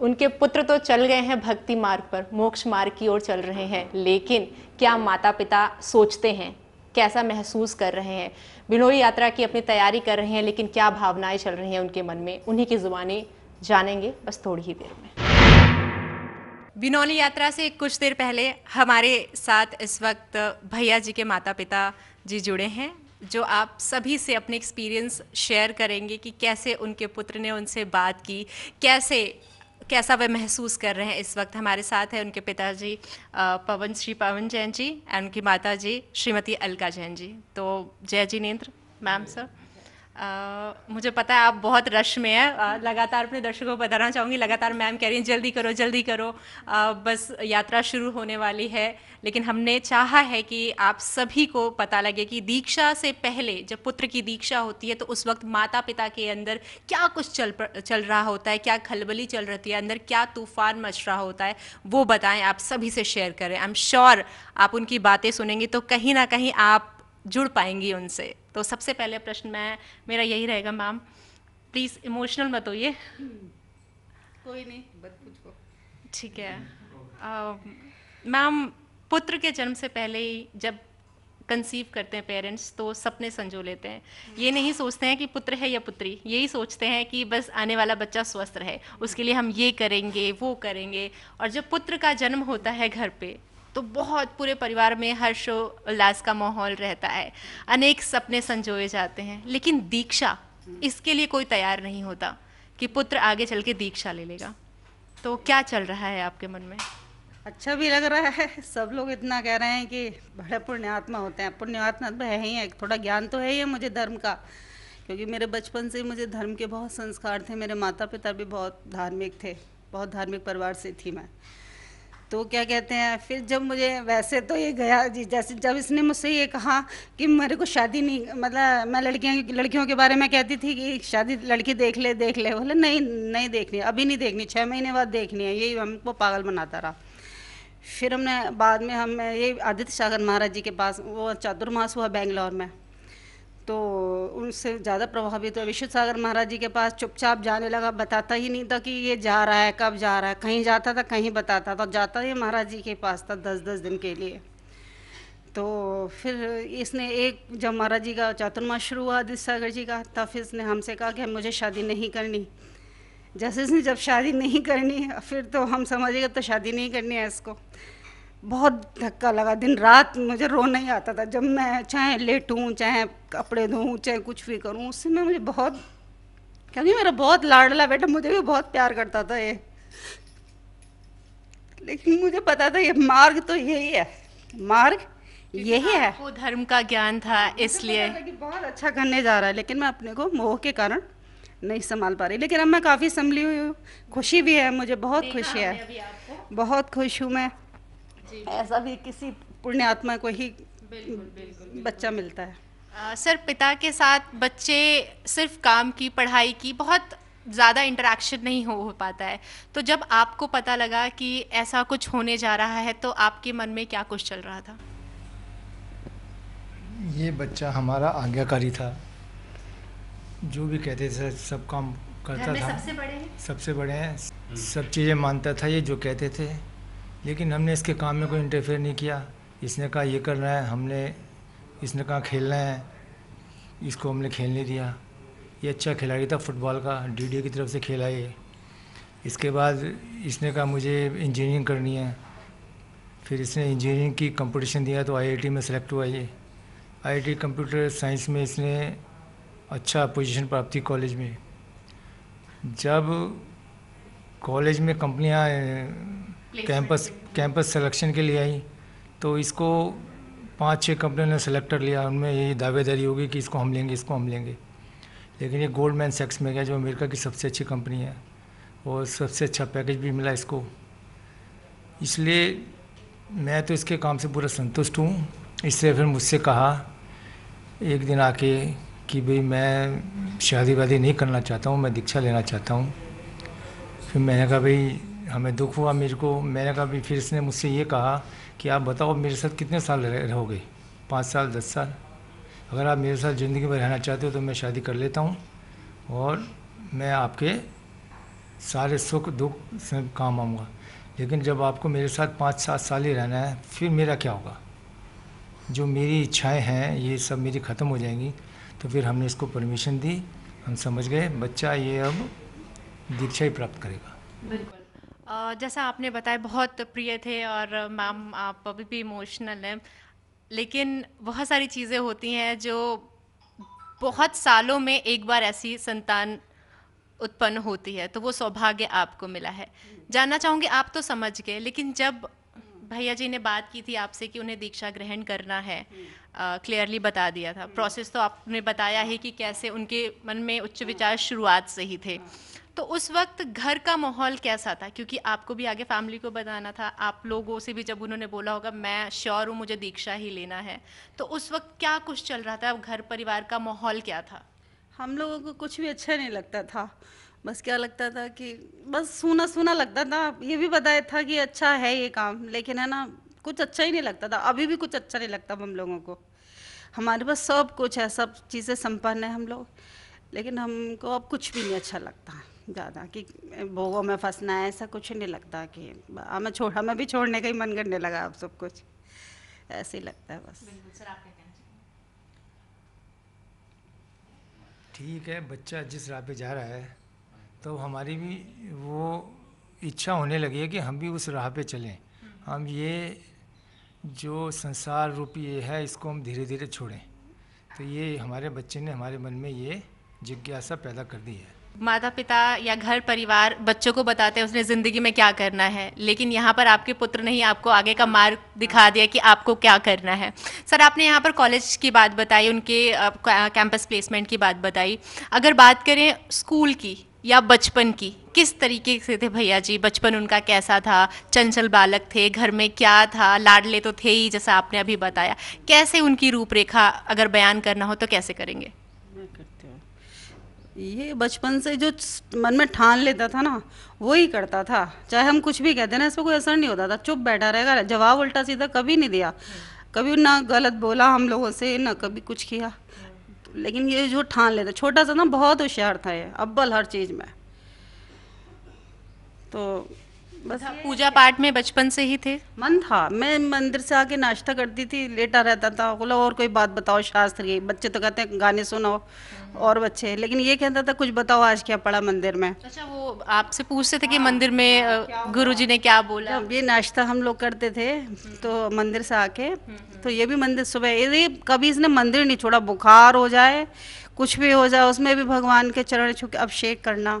उनके पुत्र तो चल गए हैं भक्ति मार्ग पर मोक्ष मार्ग की ओर चल रहे हैं लेकिन क्या माता पिता सोचते हैं कैसा महसूस कर रहे हैं बिनोई यात्रा की अपनी तैयारी कर रहे हैं लेकिन क्या भावनाएं चल रही हैं उनके मन में उन्हीं की जुबानें जानेंगे बस थोड़ी ही देर में बिनौली यात्रा से कुछ देर पहले हमारे साथ इस वक्त भैया जी के माता पिता जी जुड़े हैं जो आप सभी से अपने एक्सपीरियंस शेयर करेंगे कि कैसे उनके पुत्र ने उनसे बात की कैसे कैसा वे महसूस कर रहे हैं इस वक्त हमारे साथ है उनके पिताजी पवन श्री पवन जैन जी एंड उनकी माता जी श्रीमती अलका जैन जी तो जय जिनेन्द्र मैम सर Uh, मुझे पता है आप बहुत रश में हैं uh, लगातार अपने दर्शकों को बताना चाहूँगी लगातार मैम कह रही हैं जल्दी करो जल्दी करो uh, बस यात्रा शुरू होने वाली है लेकिन हमने चाहा है कि आप सभी को पता लगे कि दीक्षा से पहले जब पुत्र की दीक्षा होती है तो उस वक्त माता पिता के अंदर क्या कुछ चल चल रहा होता है क्या खलबली चल रही है अंदर क्या तूफान मच रहा होता है वो बताएं आप सभी से शेयर करें आई एम श्योर आप उनकी बातें सुनेंगी तो कहीं ना कहीं आप जुड़ पाएंगी उनसे तो सबसे पहले प्रश्न मैं मेरा यही रहेगा मैम प्लीज़ इमोशनल मत होइए कोई नहीं बस पूछो ठीक है मैम पुत्र के जन्म से पहले ही जब कंसीव करते हैं पेरेंट्स तो सपने संजो लेते हैं ये नहीं सोचते हैं कि पुत्र है या पुत्री यही सोचते हैं कि बस आने वाला बच्चा स्वस्थ रहे उसके लिए हम ये करेंगे वो करेंगे और जब पुत्र का जन्म होता है घर पे तो बहुत पूरे परिवार में हर्षो उल्लास का माहौल रहता है अनेक सपने संजोए जाते हैं लेकिन दीक्षा इसके लिए कोई तैयार नहीं होता कि पुत्र आगे चल के दीक्षा ले लेगा तो क्या चल रहा है आपके मन में अच्छा भी लग रहा है सब लोग इतना कह रहे हैं कि बड़े पुण्यात्मा होते हैं पुण्यात्मा तो है ही है थोड़ा ज्ञान तो है ही है मुझे धर्म का क्योंकि मेरे बचपन से मुझे धर्म के बहुत संस्कार थे मेरे माता पिता भी बहुत धार्मिक थे बहुत धार्मिक परिवार से थी मैं तो क्या कहते हैं फिर जब मुझे वैसे तो ये गया जी जैसे जब इसने मुझसे ये कहा कि मेरे को शादी नहीं मतलब मैं लड़कियाँ लड़कियों के बारे में कहती थी कि शादी लड़की देख ले देख ले बोले नहीं नहीं देखनी अभी नहीं देखनी छः महीने बाद देखनी है यही हमको पागल बनाता रहा फिर हमने बाद में हम ये आदित्य सागर महाराज जी के पास वो चातुर्मास हुआ बेंगलोर में तो उनसे ज़्यादा प्रभावित हुआ विश्व सागर महाराज जी के पास चुपचाप जाने लगा बताता ही नहीं था कि ये जा रहा है कब जा रहा है कहीं जाता था कहीं बताता था जाता ही महाराज जी के पास था दस दस दिन के लिए तो फिर इसने एक जब महाराज जी का चतुर्मा शुरू हुआ आदित्य सागर जी का तब फिर इसने हमसे कहा कि मुझे शादी नहीं करनी जैसे इसने जब शादी नहीं करनी फिर तो हम समझेगा तो शादी नहीं करनी है इसको बहुत धक्का लगा दिन रात मुझे रो नहीं आता था जब मैं चाहे लेटूँ चाहे कपड़े धोऊँ चाहे कुछ भी करूँ उससे मैं मुझे बहुत क्योंकि मेरा बहुत लाडला बेटा मुझे भी बहुत प्यार करता था ये लेकिन मुझे पता था ये मार्ग तो यही है मार्ग यही है वो धर्म का ज्ञान था इसलिए बहुत अच्छा करने जा रहा है लेकिन मैं अपने को मोह के कारण नहीं संभाल पा रही लेकिन अब मैं काफ़ी संभली हुई हूँ खुशी भी है मुझे बहुत खुशी है बहुत खुश हूँ मैं ऐसा भी किसी पुण्यात्मा को ही बच्चा मिलता है सर पिता के साथ बच्चे सिर्फ काम की पढ़ाई की बहुत ज़्यादा इंटरेक्शन नहीं हो, हो पाता है तो जब आपको पता लगा कि ऐसा कुछ होने जा रहा है तो आपके मन में क्या कुछ चल रहा था ये बच्चा हमारा आज्ञाकारी था जो भी कहते थे सब काम करता था सबसे बड़े हैं सबसे बड़े हैं हम्म। सब चीज़ें मानता था ये जो कहते थे लेकिन हमने इसके काम में कोई इंटरफेयर नहीं किया इसने कहा ये करना है हमने इसने कहा खेलना है इसको हमने खेलने दिया ये अच्छा खिलाड़ी था फुटबॉल का डी की तरफ से खेला ये इसके बाद इसने कहा मुझे इंजीनियरिंग करनी है फिर इसने इंजीनियरिंग की कंपटीशन दिया तो आईआईटी में सेलेक्ट हुआ ये आईआईटी कंप्यूटर साइंस में इसने अच्छा पोजीशन प्राप्त की कॉलेज में जब कॉलेज में कंपनियां कैंपस कैंपस सिलेक्शन के लिए आई तो इसको पांच छह कंपनी ने सेलेक्टर लिया उनमें यही दावेदारी होगी कि इसको हम लेंगे इसको हम लेंगे लेकिन ये गोल्डमैन सेक्स में गया जो अमेरिका की सबसे अच्छी कंपनी है और सबसे अच्छा पैकेज भी मिला इसको इसलिए मैं तो इसके काम से पूरा संतुष्ट हूँ इसलिए फिर मुझसे कहा एक दिन आके कि भाई मैं शादी वादी नहीं करना चाहता हूँ मैं दीक्षा लेना चाहता हूँ फिर मैंने कहा भाई हमें दुख हुआ मेरे को मैंने कहा भी फिर इसने मुझसे ये कहा कि आप बताओ मेरे साथ कितने साल रहोगे पाँच साल दस साल अगर आप मेरे साथ ज़िंदगी में रहना चाहते हो तो मैं शादी कर लेता हूँ और मैं आपके सारे सुख दुख से काम आऊँगा लेकिन जब आपको मेरे साथ पाँच सात साल ही रहना है फिर मेरा क्या होगा जो मेरी इच्छाएं हैं ये सब मेरी ख़त्म हो जाएंगी तो फिर हमने इसको परमिशन दी हम समझ गए बच्चा ये अब दीक्षा ही प्राप्त करेगा जैसा आपने बताया बहुत प्रिय थे और मैम आप अभी भी इमोशनल हैं लेकिन बहुत सारी चीज़ें होती हैं जो बहुत सालों में एक बार ऐसी संतान उत्पन्न होती है तो वो सौभाग्य आपको मिला है जानना चाहूँगी आप तो समझ गए लेकिन जब भैया जी ने बात की थी आपसे कि उन्हें दीक्षा ग्रहण करना है क्लियरली बता दिया था प्रोसेस हम्म। तो आपने बताया ही कि कैसे उनके मन में उच्च विचार शुरुआत से ही थे तो उस वक्त घर का माहौल कैसा था क्योंकि आपको भी आगे फैमिली को बताना था आप लोगों से भी जब उन्होंने बोला होगा मैं श्योर हूँ मुझे दीक्षा ही लेना है तो उस वक्त क्या कुछ चल रहा था घर परिवार का माहौल क्या था हम लोगों को कुछ भी अच्छा नहीं लगता था बस क्या लगता था कि बस सुना सुना लगता था ये भी बताया था कि अच्छा है ये काम लेकिन है ना कुछ अच्छा ही नहीं लगता था अभी भी कुछ अच्छा नहीं लगता हम लोगों को हमारे पास सब कुछ है सब चीज़ें संपन्न है हम लोग लेकिन हमको अब कुछ भी नहीं अच्छा लगता ज़्यादा कि भोगों में फंसना है ऐसा कुछ नहीं लगता कि हमें छोड़ हमें भी छोड़ने का ही मन करने लगा अब सब कुछ ऐसे ही लगता है बस ठीक है बच्चा जिस राह पे जा रहा है तो हमारी भी वो इच्छा होने लगी है कि हम भी उस राह पे चलें हम ये जो संसार रूपी ये है इसको हम धीरे धीरे छोड़ें तो ये हमारे बच्चे ने हमारे मन में ये जिज्ञासा पैदा कर दी है माता पिता या घर परिवार बच्चों को बताते हैं उसने ज़िंदगी में क्या करना है लेकिन यहाँ पर आपके पुत्र ने ही आपको आगे का मार्ग दिखा दिया कि आपको क्या करना है सर आपने यहाँ पर कॉलेज की बात बताई उनके कैंपस प्लेसमेंट की बात बताई अगर बात करें स्कूल की या बचपन की किस तरीके से थे भैया जी बचपन उनका कैसा था चंचल बालक थे घर में क्या था लाडले तो थे ही जैसा आपने अभी बताया कैसे उनकी रूपरेखा अगर बयान करना हो तो कैसे करेंगे ये बचपन से जो मन में ठान लेता था ना वो ही करता था चाहे हम कुछ भी कहते ना इस पर कोई असर नहीं होता था चुप बैठा रहेगा जवाब उल्टा सीधा कभी नहीं दिया कभी ना गलत बोला हम लोगों से ना कभी कुछ किया लेकिन ये जो ठान लेता छोटा सा ना बहुत होशियार था ये अब्बल हर चीज़ में तो बस पूजा पाठ में बचपन से ही थे मन था मैं मंदिर से आके नाश्ता करती थी लेटा रहता था बोला और कोई बात बताओ शास्त्र की बच्चे तो कहते हैं गाने सुनाओ हम्म। और बच्चे लेकिन ये कहता था कुछ बताओ आज क्या पढ़ा मंदिर में अच्छा वो आपसे पूछते थे कि हाँ। मंदिर में गुरु जी ने क्या बोला ये नाश्ता हम लोग करते थे हम्म। तो मंदिर से आके हम्म, तो ये भी मंदिर सुबह ये कभी इसने मंदिर नहीं छोड़ा बुखार हो जाए कुछ भी हो जाए उसमें भी भगवान के चरण छुके अभिषेक करना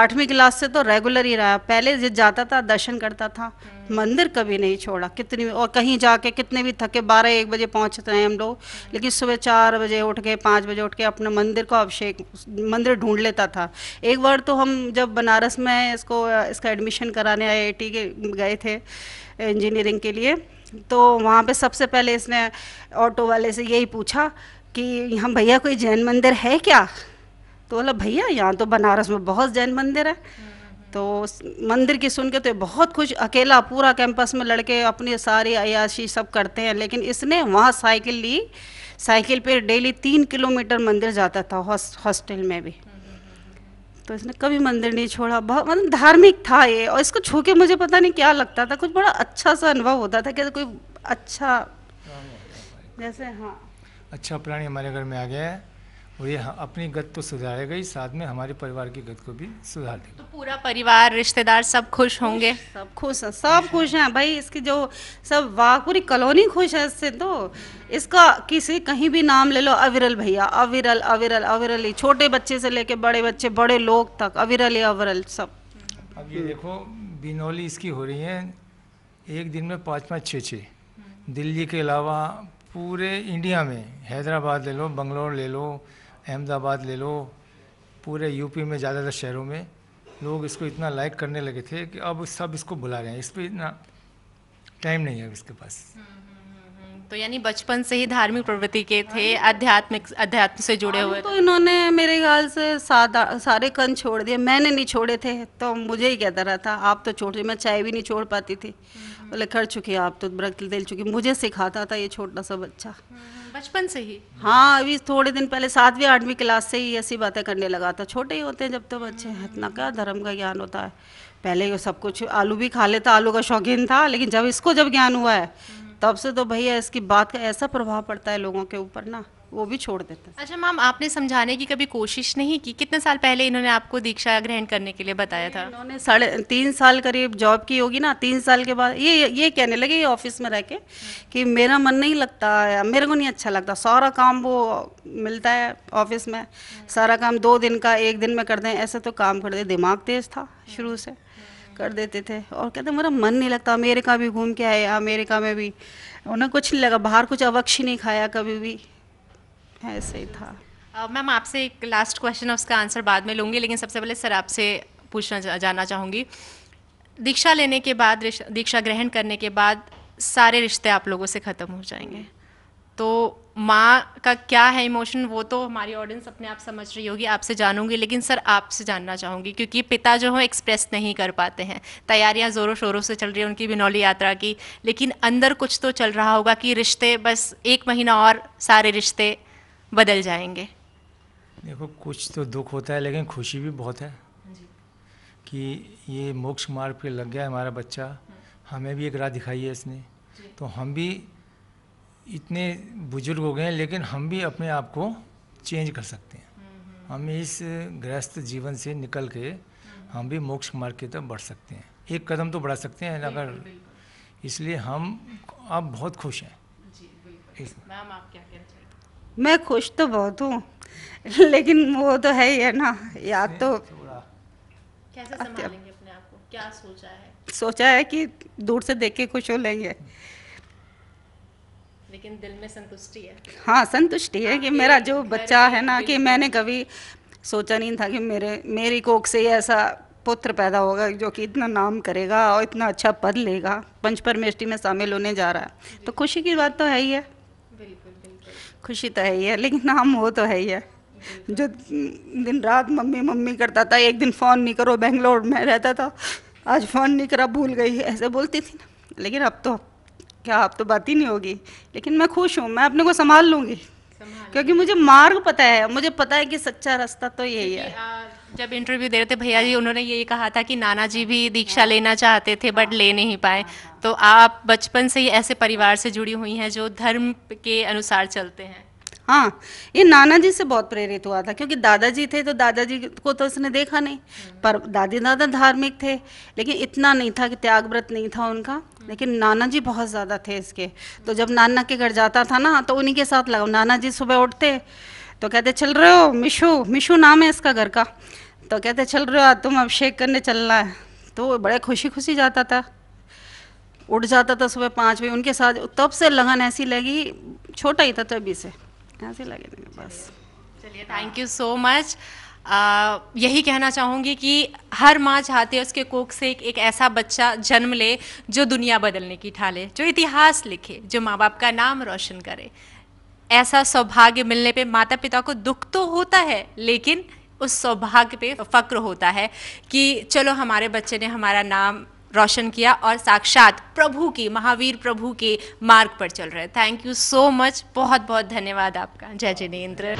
आठवीं क्लास से तो रेगुलर ही रहा पहले जाता था दर्शन करता था हम्म। मंदिर कभी नहीं छोड़ा कितनी और कहीं जाके कितने भी थके बारह एक बजे पहुंचते हैं हम लोग हम्म। लेकिन सुबह चार बजे उठ के पाँच बजे उठ के अपने मंदिर को अभिषेक मंदिर ढूंढ लेता था एक बार तो हम जब बनारस में इसको इसका एडमिशन कराने आई के गए थे इंजीनियरिंग के लिए तो वहाँ पे सबसे पहले इसने ऑटो वाले से यही पूछा कि हम भैया कोई जैन मंदिर है क्या तो बोला भैया यहाँ तो बनारस में बहुत जैन मंदिर है तो मंदिर की सुन के तो बहुत खुश अकेला पूरा कैंपस में लड़के अपनी सारी अयाशी सब करते हैं लेकिन इसने वहाँ साइकिल ली साइकिल पर डेली तीन किलोमीटर मंदिर जाता था हॉस्टल में भी तो इसने कभी मंदिर नहीं छोड़ा बहुत मतलब धार्मिक था ये और इसको छू के मुझे पता नहीं क्या लगता था कुछ बड़ा अच्छा सा अनुभव होता था कि कोई अच्छा जैसे हाँ अच्छा प्राणी हमारे घर में आ गया है और ये अपनी गत तो सुधारेगा ही साथ में हमारे परिवार की गत को भी सुधार देगा तो पूरा परिवार रिश्तेदार सब खुश होंगे सब खुश हैं सब खुश हैं भाई इसकी जो सब वाह पूरी कॉलोनी खुश है इससे तो इसका किसी कहीं भी नाम ले लो अविरल भैया अविरल अविरल अविरल ही छोटे बच्चे से लेके बड़े बच्चे बड़े लोग तक अविरल ही अविरल सब अब ये देखो बिनौली इसकी हो रही है एक दिन में पाँच पाँच छः छः दिल्ली के अलावा पूरे इंडिया में हैदराबाद ले लो बंगलोर ले लो अहमदाबाद ले लो पूरे यूपी में ज़्यादातर शहरों में लोग इसको इतना लाइक करने लगे थे कि अब सब इसको बुला रहे हैं इस पर इतना टाइम नहीं है इसके पास हम्म, हम्म, हम्म, तो यानी बचपन से ही धार्मिक प्रवृत्ति के थे आध्यात्मिक अध्यात्म से जुड़े हाँ, हुए तो इन्होंने मेरे ख्याल से सारे कन छोड़ दिए मैंने नहीं छोड़े थे तो मुझे ही कहता रहा था आप तो छोड़ मैं चाय भी नहीं छोड़ पाती थी बोले कर चुके आप तो ब्रक दिल चुकी मुझे सिखाता था ये छोटा सा बच्चा बचपन से ही हाँ अभी थोड़े दिन पहले सातवीं आठवीं क्लास से ही ऐसी बातें करने लगा था छोटे ही होते हैं जब तो बच्चे इतना क्या धर्म का ज्ञान होता है पहले ये सब कुछ आलू भी खा लेता आलू का शौकीन था लेकिन जब इसको जब ज्ञान हुआ है तब से तो भैया इसकी बात का ऐसा प्रभाव पड़ता है लोगों के ऊपर ना वो भी छोड़ देते हैं अच्छा मैम आपने समझाने की कभी कोशिश नहीं की कितने साल पहले इन्होंने आपको दीक्षा ग्रहण करने के लिए बताया था इन्होंने साढ़े तीन साल करीब जॉब की होगी ना तीन साल के बाद ये ये कहने लगे ये ऑफिस में रह के कि मेरा मन नहीं लगता है मेरे को नहीं अच्छा लगता सारा काम वो मिलता है ऑफिस में सारा काम दो दिन का एक दिन में कर दें ऐसे तो काम कर दे दिमाग तेज था शुरू से कर देते थे और कहते मेरा मन नहीं लगता अमेरिका भी घूम के आए अमेरिका में भी उन्हें कुछ नहीं लगा बाहर कुछ अवक्ष नहीं खाया कभी भी ऐसे ही था मैम आपसे एक लास्ट क्वेश्चन है उसका आंसर बाद में लूँगी लेकिन सबसे पहले सर आपसे पूछना जा, जानना चाहूँगी दीक्षा लेने के बाद दीक्षा ग्रहण करने के बाद सारे रिश्ते आप लोगों से ख़त्म हो जाएंगे तो माँ का क्या है इमोशन वो तो हमारी ऑडियंस अपने आप समझ रही होगी आपसे जानूंगी लेकिन सर आपसे जानना चाहूँगी क्योंकि पिता जो है एक्सप्रेस नहीं कर पाते हैं तैयारियाँ ज़ोरों शोरों से चल रही है उनकी बिनौली यात्रा की लेकिन अंदर कुछ तो चल रहा होगा कि रिश्ते बस एक महीना और सारे रिश्ते बदल जाएंगे देखो कुछ तो दुख होता है लेकिन खुशी भी बहुत है कि ये मोक्ष मार्ग पे लग गया हमारा बच्चा हमें भी एक राह दिखाई है इसने तो हम भी इतने बुजुर्ग हो गए हैं लेकिन हम भी अपने आप को चेंज कर सकते हैं हम्म, हम्म। हम इस गृहस्थ जीवन से निकल के हम भी मोक्ष मार्ग की तरफ बढ़ सकते हैं एक कदम तो बढ़ा सकते हैं अगर इसलिए हम अब बहुत खुश हैं मैम आप क्या कहना मैं खुश तो बहुत हूँ लेकिन वो तो है ही है ना या तो कैसे संभालेंगे अपने आप को क्या सोचा है सोचा है कि दूर से देख के खुश हो लेंगे लेकिन दिल में संतुष्टि है हाँ संतुष्टि है कि मेरा जो बच्चा है ना कि मैंने कभी सोचा नहीं था कि मेरे मेरी कोख से ऐसा पुत्र पैदा होगा जो कि इतना नाम करेगा और इतना अच्छा पद लेगा पंच परमेष्टि में शामिल होने जा रहा है तो खुशी की बात तो है ही है खुशी तो है ही है लेकिन नाम वो तो है ही है जो दिन रात मम्मी मम्मी करता था एक दिन फ़ोन नहीं करो बेंगलोर में रहता था आज फ़ोन नहीं करा भूल गई ऐसे बोलती थी ना लेकिन अब तो क्या अब तो बात ही नहीं होगी लेकिन मैं खुश हूँ मैं अपने को संभाल लूँगी क्योंकि मुझे मार्ग पता है मुझे पता है कि सच्चा रास्ता तो यही है जब इंटरव्यू दे रहे थे भैया जी उन्होंने यही कहा था कि नाना जी भी दीक्षा लेना चाहते थे बट ले नहीं पाए तो आप बचपन से ही ऐसे परिवार से जुड़ी हुई हैं जो धर्म के अनुसार चलते हैं हाँ ये नाना जी से बहुत प्रेरित हुआ था क्योंकि दादाजी थे तो दादाजी को तो उसने देखा नहीं पर दादी दादा धार्मिक थे लेकिन इतना नहीं था कि त्याग व्रत नहीं था उनका लेकिन नाना जी बहुत ज़्यादा थे इसके तो जब नाना के घर जाता था ना तो उन्हीं के साथ लगा नाना जी सुबह उठते तो कहते चल रहे हो मिशू मिशू नाम है इसका घर का तो कहते चल रहे हो तुम अभिषेक करने चलना है तो बड़े खुशी खुशी जाता था उठ जाता था सुबह पाँच बजे उनके साथ तब से लगन ऐसी लगी छोटा ही था तभी से ऐसी लगे बस चलिए थैंक यू सो मच यही कहना चाहूँगी कि हर माँ चाहती है उसके कोख से एक, एक ऐसा बच्चा जन्म ले जो दुनिया बदलने की ठाले जो इतिहास लिखे जो माँ बाप का नाम रोशन करे ऐसा सौभाग्य मिलने पे माता पिता को दुख तो होता है लेकिन उस सौभाग्य पे फ़क्र होता है कि चलो हमारे बच्चे ने हमारा नाम रोशन किया और साक्षात प्रभु की महावीर प्रभु के मार्ग पर चल रहे थैंक यू सो मच बहुत बहुत धन्यवाद आपका जय जिनेन्द्र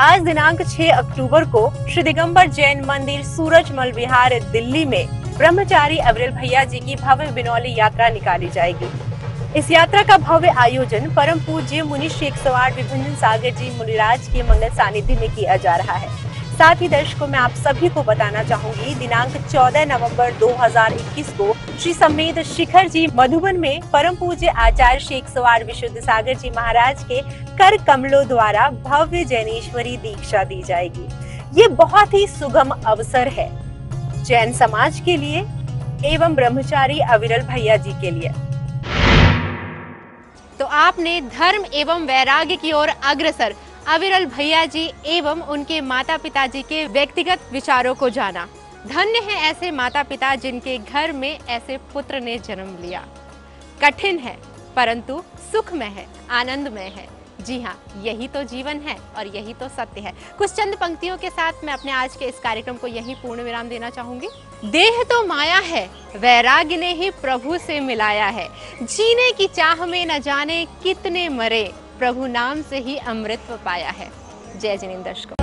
आज दिनांक 6 अक्टूबर को श्री दिगम्बर जैन मंदिर सूरजमल विहार दिल्ली में ब्रह्मचारी अवरिल भैया जी की भव्य बिनौली यात्रा निकाली जाएगी इस यात्रा का भव्य आयोजन परम पूज्य मुनि शेख सवार विभिन्न सागर जी मुनिराज के मंगल सानिध्य में किया जा रहा है साथ ही दर्शकों में आप सभी को बताना चाहूंगी दिनांक 14 नवंबर 2021 को श्री समेत शिखर जी मधुबन में परम पूज्य आचार्य शेख सवार विशुद्ध सागर जी महाराज के कर कमलों द्वारा भव्य जैनेश्वरी दीक्षा दी जाएगी ये बहुत ही सुगम अवसर है जैन समाज के लिए एवं ब्रह्मचारी अविरल भैया जी के लिए आपने धर्म एवं वैराग्य की ओर अग्रसर अविरल भैया जी एवं उनके माता पिताजी के व्यक्तिगत विचारों को जाना धन्य है ऐसे माता पिता जिनके घर में ऐसे पुत्र ने जन्म लिया कठिन है परंतु सुखमय है आनंदमय है जी हाँ यही तो जीवन है और यही तो सत्य है कुछ चंद पंक्तियों के साथ मैं अपने आज के इस कार्यक्रम को यही पूर्ण विराम देना चाहूंगी देह तो माया है वैराग्य ने ही प्रभु से मिलाया है जीने की चाह में न जाने कितने मरे प्रभु नाम से ही अमृत पाया है जय जिनेन्द्र को